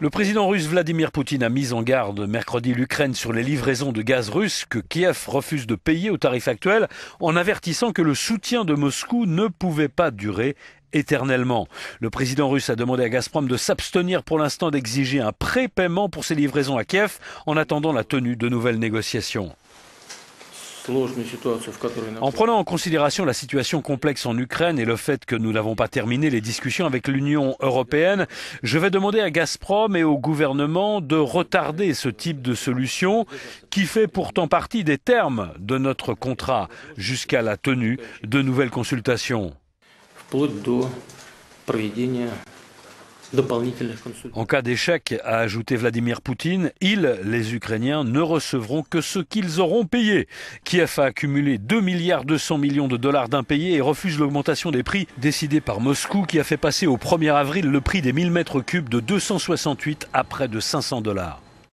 Le président russe Vladimir Poutine a mis en garde mercredi l'Ukraine sur les livraisons de gaz russe que Kiev refuse de payer au tarif actuel en avertissant que le soutien de Moscou ne pouvait pas durer éternellement. Le président russe a demandé à Gazprom de s'abstenir pour l'instant d'exiger un prépaiement pour ses livraisons à Kiev en attendant la tenue de nouvelles négociations. En prenant en considération la situation complexe en Ukraine et le fait que nous n'avons pas terminé les discussions avec l'Union européenne, je vais demander à Gazprom et au gouvernement de retarder ce type de solution qui fait pourtant partie des termes de notre contrat jusqu'à la tenue de nouvelles consultations. En cas d'échec, a ajouté Vladimir Poutine, ils, les Ukrainiens, ne recevront que ce qu'ils auront payé. Kiev a accumulé 2 milliards 200 millions de dollars d'impayés et refuse l'augmentation des prix décidée par Moscou qui a fait passer au 1er avril le prix des 1000 mètres cubes de 268 à près de 500 dollars.